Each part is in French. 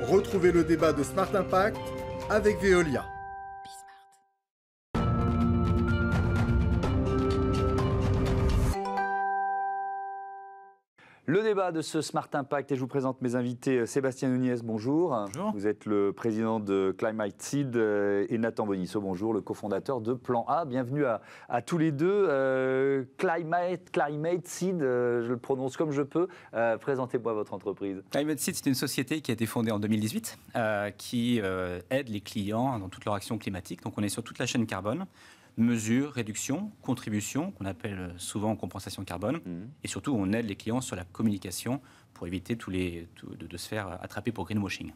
Retrouvez le débat de Smart Impact avec Veolia. Le débat de ce Smart Impact, et je vous présente mes invités. Euh, Sébastien Nunez, bonjour. Vous êtes le président de Climate Seed euh, et Nathan Bonisso, bonjour, le cofondateur de Plan A. Bienvenue à, tous les deux. Euh, Climate, Climate Seed, je le prononce comme je peux. Présentez-moi votre entreprise. Climate Seed, c'est une société qui a été fondée en 2018, qui aide les clients dans toute leur action climatique. Donc on est sur toute la chaîne carbone mesures, réductions, contributions, qu'on appelle souvent compensation carbone. Mhm. Et surtout, on aide les clients sur la communication pour éviter tous les, de, de se faire attraper pour greenwashing.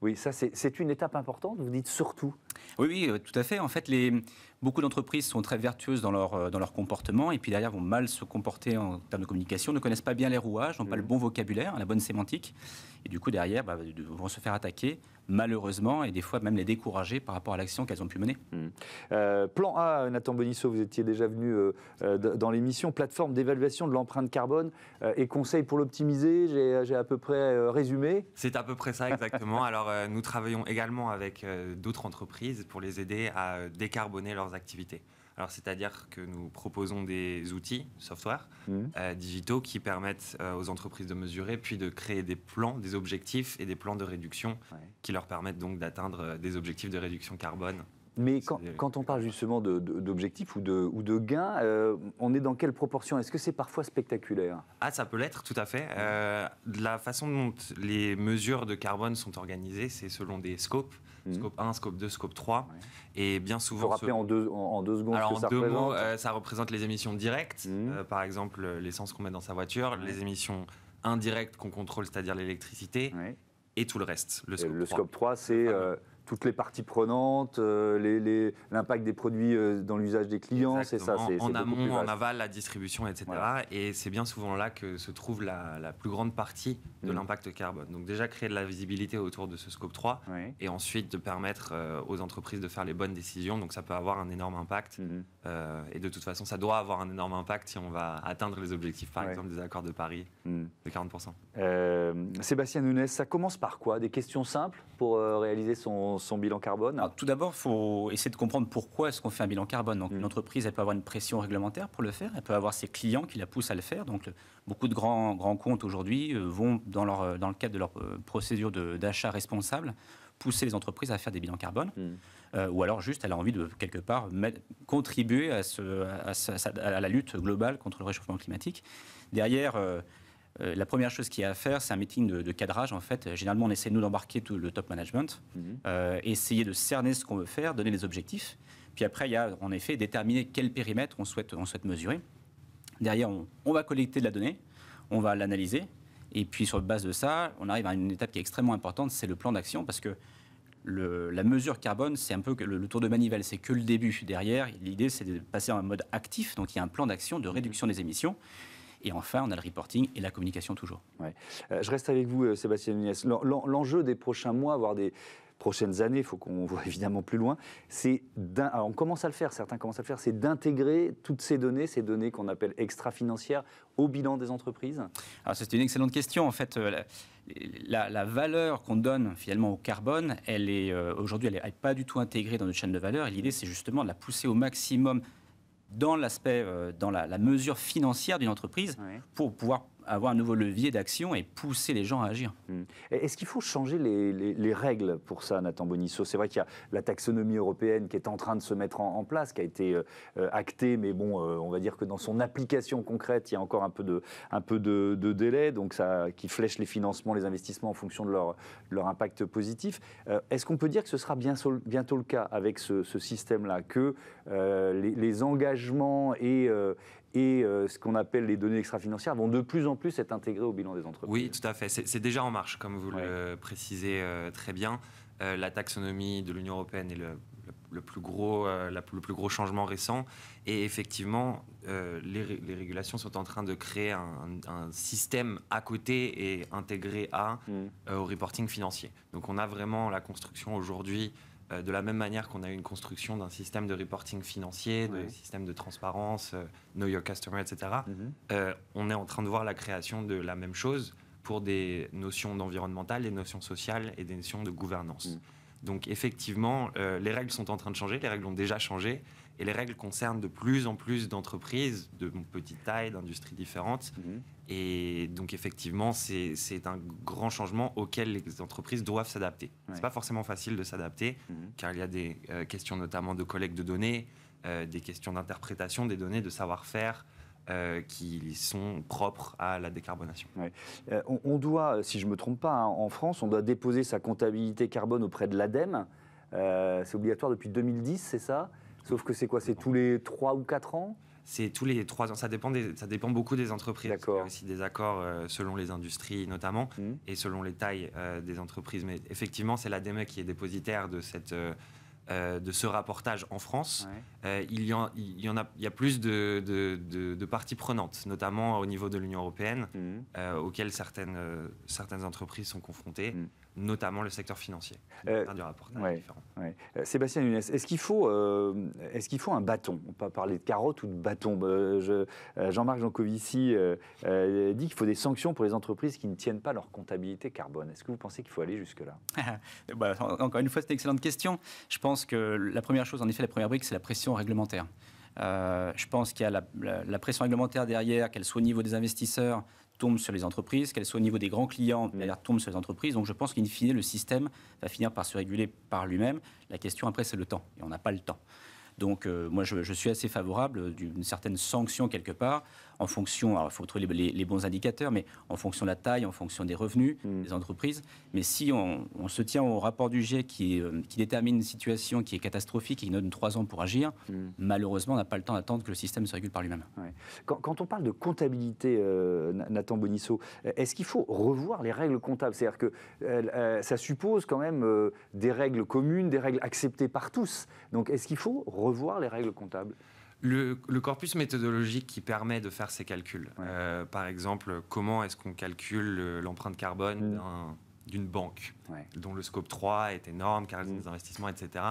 Oui, ça c'est une étape importante, vous dites surtout. Oui, oui, euh, tout à fait. En fait, les, Beaucoup d'entreprises sont très vertueuses dans leur, euh, dans leur comportement et puis derrière vont mal se comporter en termes de communication, ne connaissent pas bien les rouages, n'ont pas le mmh. bon vocabulaire, la bonne sémantique. Et du coup, derrière, bah, vont se faire attaquer, malheureusement, et des fois même les décourager par rapport à l'action qu'elles ont pu mener. Mmh. Euh, plan A, Nathan Bonisso, vous étiez déjà venu euh, dans l'émission, plateforme d'évaluation de l'empreinte carbone et conseils pour l'optimiser, j'ai à peu près résumé. C'est à peu près ça, exactement. Alors, nous travaillons également avec d'autres entreprises pour les aider à décarboner leurs alors, c'est-à-dire que nous proposons des outils software softwares mmh. euh, digitaux qui permettent euh, aux entreprises de mesurer, puis de créer des plans, des objectifs et des plans de réduction qui leur permettent donc d'atteindre euh, des objectifs de réduction carbone mais quand, on parle justement d'objectifs ou de, ou de gains, euh, on est dans quelle proportion Est-ce que c'est parfois spectaculaire Ah, ça peut l'être, tout à fait. Euh, la façon dont les mesures de carbone sont organisées, c'est selon des scopes. Mmh. Scope 1, scope 2, scope 3. Et bien souvent. Vous rappeler en, deux, en, deux secondes Alors, que en ça deux représente. mots, euh, ça représente les émissions directes, mmh. par exemple l'essence qu'on met dans sa voiture, les émissions indirectes qu'on contrôle, c'est-à-dire l'électricité, et tout le reste. Le scope 3, c'est toutes les parties prenantes, euh, l'impact des produits euh, dans l'usage des clients, c'est ça. En, amont, en aval, la distribution, etc. Et c'est bien souvent là que se trouve la, plus grande partie de mm. l'impact carbone. Donc déjà créer de la visibilité autour de ce scope 3 et ensuite de permettre euh, aux entreprises de faire les bonnes décisions. Donc ça peut avoir un énorme impact. Mm-hmm. et de toute façon, ça doit avoir un énorme impact si on va atteindre les objectifs, par exemple, des accords de Paris mm. de 40%. Sébastien Nunes, ça commence par quoi Des questions simples pour réaliser son son, bilan carbone Tout d'abord, il faut essayer de comprendre pourquoi est-ce qu'on fait un bilan carbone. Donc, mm. Une entreprise, elle peut avoir une pression réglementaire pour le faire, elle peut avoir ses clients qui la poussent à le faire. Donc, beaucoup de grands, grands comptes aujourd'hui euh, vont, dans, leur, euh, dans le cadre de leur euh, procédure d'achat responsable, pousser les entreprises à faire des bilans carbone, mm. ou alors juste elle a envie de quelque part contribuer à, ce, à, la lutte globale contre le réchauffement climatique. Derrière, euh, la première chose qu'il y a à faire, c'est un meeting de, cadrage. En fait, généralement, on essaie nous d'embarquer tout le top management, mhm. euh, essayer de cerner ce qu'on veut faire, donner les objectifs. Puis après, il y a en effet déterminer quel périmètre on souhaite, on souhaite mesurer. Derrière, on, va collecter de la donnée, on va l'analyser, et puis sur base de ça, on arrive à une étape qui est extrêmement importante, c'est le plan d'action, parce que la mesure carbone, c'est un peu le, tour de manivelle, c'est que le début. Derrière, l'idée, c'est de passer en mode actif, donc il y a un plan d'action de réduction des émissions. Et enfin, on a le reporting et la communication toujours. Ouais. Euh, je reste avec vous, euh, Sébastien Nunez. L'enjeu des prochains mois, voire des prochaines années, il faut qu'on voit évidemment plus loin, c'est on commence à le faire, certains commencent à le faire, c'est d'intégrer toutes ces données, ces données qu'on appelle extra-financières, au bilan des entreprises Alors c'est une excellente question. En fait, euh, la, valeur qu'on donne finalement au carbone, elle est aujourd'hui, elle n'est pas du tout intégrée dans notre chaîne de valeur. L'idée, c'est justement de la pousser au maximum dans l'aspect, euh, dans la, mesure financière d'une entreprise pour pouvoir avoir un nouveau levier d'action et pousser les gens à agir. Hmm. Est-ce qu'il faut changer les, règles pour ça, Nathan Bonisso C'est vrai qu'il y a la taxonomie européenne qui est en train de se mettre en, place, qui a été euh, euh, actée, mais bon, euh, on va dire que dans son application concrète, il y a encore un peu de, un peu de, délai, donc ça qui flèche les financements, les investissements en fonction de leur, leur impact positif. Est-ce qu'on peut dire que ce sera bientôt le cas avec ce, système-là, que les, les, engagements et, et euh, ce qu'on appelle les données extra-financières vont de plus en plus être intégrées au bilan des entreprises. Oui, tout à fait. C'est déjà en marche, comme vous le précisez euh, très bien. Euh, la taxonomie de l'Union européenne est le, plus gros, le plus gros changement récent. Et effectivement, les, régulations sont en train de créer un, système à côté et intégré à, mmh. au reporting financier. Donc on a vraiment la construction aujourd'hui euh, de la même manière qu'on a une construction d'un système de reporting financier, de système de transparence, euh, Know Your Customer, etc., mhm. euh, on est en train de voir la création de la même chose pour des notions d'environnemental, des notions sociales et des notions de gouvernance. Mhm. Donc effectivement, les règles sont en train de changer, les règles ont déjà changé, et les règles concernent de plus en plus d'entreprises de petite taille, d'industries différentes. Mhm. Et donc effectivement, c'est un grand changement auquel les entreprises doivent s'adapter. Ce n'est pas forcément facile de s'adapter, mhm. car il y a des euh, questions notamment de collecte de données, euh, des questions d'interprétation des données, de savoir-faire. Euh, qui sont propres à la décarbonation. On, doit, si je ne me trompe pas, hein, en France, on doit déposer sa comptabilité carbone auprès de l'ADEME. c'est obligatoire depuis 2010, c'est ça Sauf que c'est quoi C'est tous les 3 ou 4 ans c'est tous les trois ans. Ça dépend, ça dépend beaucoup des entreprises. Il y a aussi des accords euh, selon les industries notamment mmh. et selon les tailles euh, des entreprises. Mais effectivement, c'est la DME qui est dépositaire de cette. Euh, de ce rapportage en France, il, y en, il, y en, a, il y a plus de, de, parties prenantes, notamment au niveau de l'Union européenne, mmh. auxquelles certaines, certaines entreprises sont confrontées. Mmh notamment le secteur financier. Euh, euh Sébastien Nunes, est-ce qu'il faut, euh, qu'il faut un bâton On peut parler de carotte ou de bâton. Bah, euh, Jean-Marc Jancovici euh, dit qu'il faut des sanctions pour les entreprises qui ne tiennent pas leur comptabilité carbone. Est-ce que vous pensez qu'il faut aller jusque-là bah, Encore une fois, c'est une excellente question. Je pense que la première chose, en effet, la première brique, c'est la pression réglementaire. je pense qu'il y a la pression réglementaire derrière, qu'elle soit au niveau des investisseurs, tombe sur les entreprises, qu'elle soit au niveau des grands clients, mmh. elle tombe sur les entreprises. Donc je pense qu'in fine, le système va finir par se réguler par lui-même. La question après, c'est le temps. Et on n'a pas le temps. Donc euh, moi, je, je, suis assez favorable euh, d'une certaine sanction quelque part en fonction, il faut trouver les, bons indicateurs, mais en fonction de la taille, en fonction des revenus mm. des entreprises. Mais si on, se tient au rapport du GIEC euh, qui, détermine une situation qui est catastrophique et qui donne trois ans pour agir, mm. malheureusement, on n'a pas le temps d'attendre que le système se régule par lui-même. Quand, on parle de comptabilité, euh, Nathan Bonisso, euh, est-ce qu'il faut revoir les règles comptables C'est-à-dire que ça suppose quand même des règles communes, des règles acceptées par tous. Donc est-ce qu'il faut revoir les règles comptables le, corpus méthodologique qui permet de faire ces calculs. Euh, par exemple, comment est-ce qu'on calcule l'empreinte carbone mm. d'une banque, dont le scope 3 est énorme, car les mm. investissements, etc.,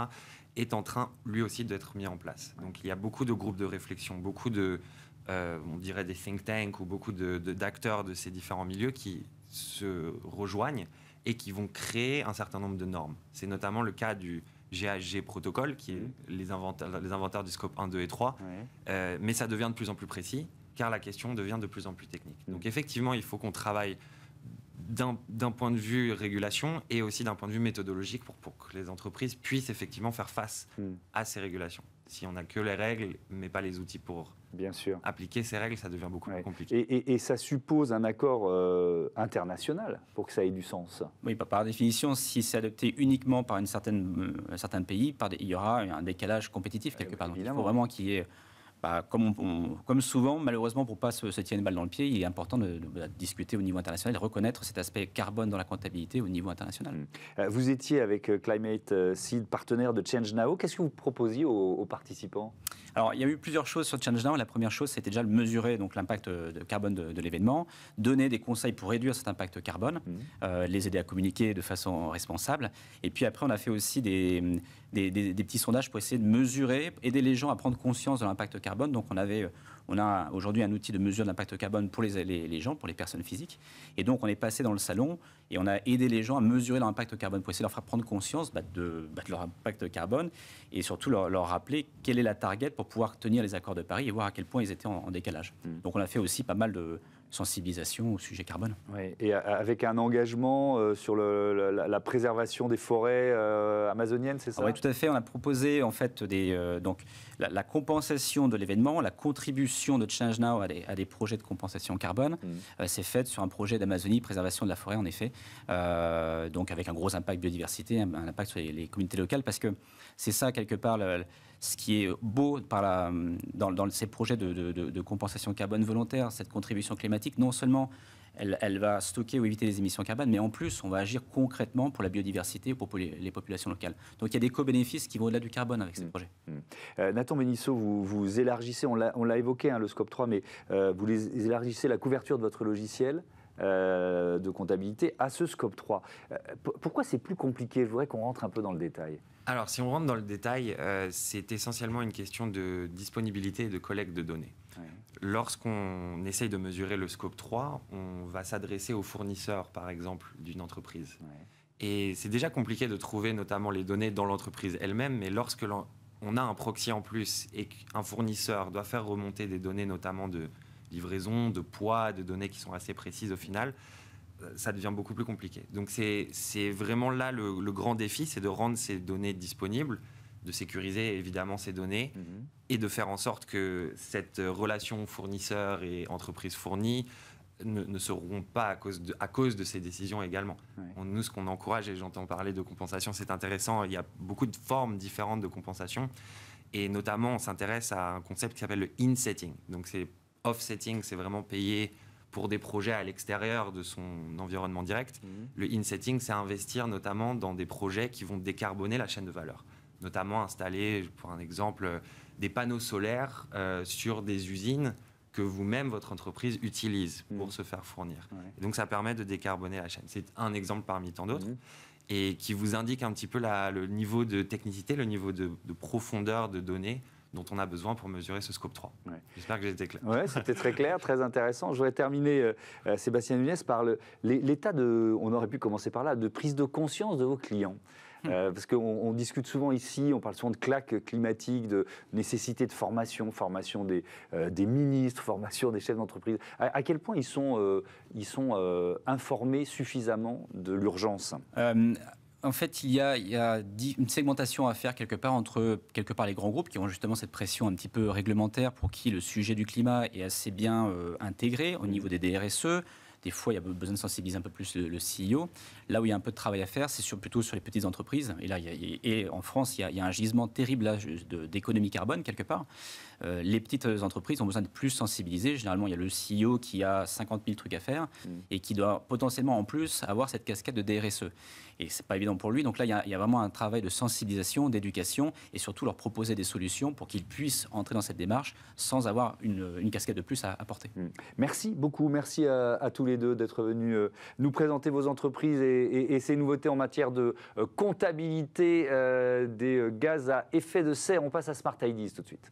est en train, lui aussi, d'être mis en place. Donc il y a beaucoup de groupes de réflexion, beaucoup de, euh, on dirait des think tanks ou beaucoup d'acteurs de, d'acteurs de ces différents milieux qui se rejoignent et qui vont créer un certain nombre de normes. C'est notamment le cas du, GHG protocole, qui est les, inventaires, du scope 1, 2 et 3. Euh, mais ça devient de plus en plus précis, car la question devient de plus en plus technique. Donc effectivement, il faut qu'on travaille d'un point de vue régulation et aussi d'un point de vue méthodologique pour, que les entreprises puissent effectivement faire face mm. à ces régulations. Si on n'a que les règles, mais pas les outils pour Bien sûr. Appliquer ces règles, ça devient beaucoup plus compliqué. Et, ça suppose un accord euh, international pour que ça ait du sens. Oui, par définition, si c'est adopté uniquement par une certaine, euh, un certain pays, par il y aura un décalage compétitif quelque part. Donc, il faut vraiment qu'il y ait. Bah, comme, comme, souvent, malheureusement, pour ne pas se, se tirer une balle dans le pied, il est important de, discuter au niveau international, de reconnaître cet aspect carbone dans la comptabilité au niveau international. Mmh. Euh, vous étiez avec Climate Seed, partenaire de Change Now. Qu'est-ce que vous proposiez aux, aux participants alors, il y a eu plusieurs choses sur Now. La première chose, c'était déjà de mesurer donc l'impact euh, carbone de, l'événement, donner des conseils pour réduire cet impact carbone, mhm. euh, les aider à communiquer de façon responsable. Et puis après, on a fait aussi des, des petits sondages pour essayer de mesurer, aider les gens à prendre conscience de l'impact carbone. Donc, on avait euh, on a aujourd'hui un outil de mesure d'impact carbone pour les, les, gens, pour les personnes physiques. Et donc, on est passé dans le salon et on a aidé les gens à mesurer leur impact carbone pour essayer de leur faire prendre conscience bah, bah, de, leur impact carbone et surtout leur, rappeler quelle est la target pour pouvoir tenir les accords de Paris et voir à quel point ils étaient en, décalage. Mmh. Donc, on a fait aussi pas mal de, sensibilisation au sujet carbone. et avec un engagement euh, sur la, préservation des forêts euh, amazoniennes, c'est ah ça Oui, tout à fait. On a proposé en fait des, euh, donc, la, compensation de l'événement, la contribution de Change Now à des, projets de compensation carbone. Mmh. c'est fait sur un projet d'Amazonie, préservation de la forêt en effet, donc avec un gros impact biodiversité, un, impact sur les, les, communautés locales, parce que c'est ça quelque part... Le, ce qui est beau dans, ces projets de, compensation carbone volontaire, cette contribution climatique, non seulement elle, va stocker ou éviter les émissions carbone, mais en plus, on va agir concrètement pour la biodiversité, pour les, populations locales. Donc il y a des co-bénéfices qui vont au-delà du carbone avec ces mm. projets. Mm. Euh, Nathan Benisso, vous, vous élargissez, on l'a évoqué, hein, le scope 3, mais euh, vous élargissez la couverture de votre logiciel. Euh, de comptabilité à ce scope 3. Euh, pourquoi c'est plus compliqué Je voudrais qu'on rentre un peu dans le détail. Alors, si on rentre dans le détail, euh, c'est essentiellement une question de disponibilité et de collecte de données. Lorsqu'on essaye de mesurer le scope 3, on va s'adresser aux fournisseurs, par exemple, d'une entreprise. Et c'est déjà compliqué de trouver notamment les données dans l'entreprise elle-même, mais lorsque l'on a un proxy en plus et qu'un fournisseur doit faire remonter des données, notamment de livraison, de poids, de données qui sont assez précises au final, euh, ça devient beaucoup plus compliqué. Donc c'est vraiment là le, grand défi, c'est de rendre ces données disponibles, de sécuriser évidemment ces données mhm. et de faire en sorte que cette relation fournisseur et entreprise fournie ne, ne se pas à cause, de, à cause de ces décisions également. nous, ce qu'on encourage, et j'entends parler de compensation, c'est intéressant, il y a beaucoup de formes différentes de compensation. Et notamment, on s'intéresse à un concept qui s'appelle le insetting. Donc, c'est offsetting, c'est vraiment payer pour des projets à l'extérieur de son environnement direct. Mhm. Le insetting, c'est investir notamment dans des projets qui vont décarboner la chaîne de valeur. Notamment installer, pour un exemple, des panneaux solaires euh, sur des usines que vous-même, votre entreprise, utilise mhm. pour se faire fournir. donc ça permet de décarboner la chaîne. C'est un exemple parmi tant d'autres. Mhm. Et qui vous indique un petit peu le niveau de technicité, le niveau de profondeur de données dont on a besoin pour mesurer ce scope 3. J'espère que j'ai été clair. Oui, c'était très clair, très intéressant. Je voudrais terminer, euh, euh, Sébastien Nunes par l'état de, on aurait pu commencer par là, de prise de conscience de vos clients. Hum. Euh, parce qu'on discute souvent ici, on parle souvent de claque climatique, de nécessité de formation, formation des, ministres, formation des chefs d'entreprise. À, quel point ils sont, ils sont informés suffisamment de l'urgence en fait, il y a, une segmentation à faire quelque part entre quelque part les grands groupes qui ont justement cette pression un petit peu réglementaire pour qui le sujet du climat est assez bien euh, intégré au niveau des DRSE, des fois, il y a besoin de sensibiliser un peu plus le, le CEO. Là où il y a un peu de travail à faire, c'est plutôt sur les petites entreprises. Et là, il y a, et en France, il y, a, un gisement terrible de, d'économie carbone quelque part. Euh, les petites entreprises ont besoin de plus sensibiliser. Généralement, il y a le CEO qui a 50 000 trucs à faire mm. et qui doit potentiellement en plus avoir cette casquette de DRSE. Et c'est pas évident pour lui. Donc là, il y, a, vraiment un travail de sensibilisation, d'éducation et surtout leur proposer des solutions pour qu'ils puissent entrer dans cette démarche sans avoir une, casquette de plus à apporter. Mm. Merci beaucoup. Merci à tous les d'être venus euh, nous présenter vos entreprises et, ces nouveautés en matière de euh, comptabilité euh, des gaz à effet de serre. On passe à Smart IDs tout de suite.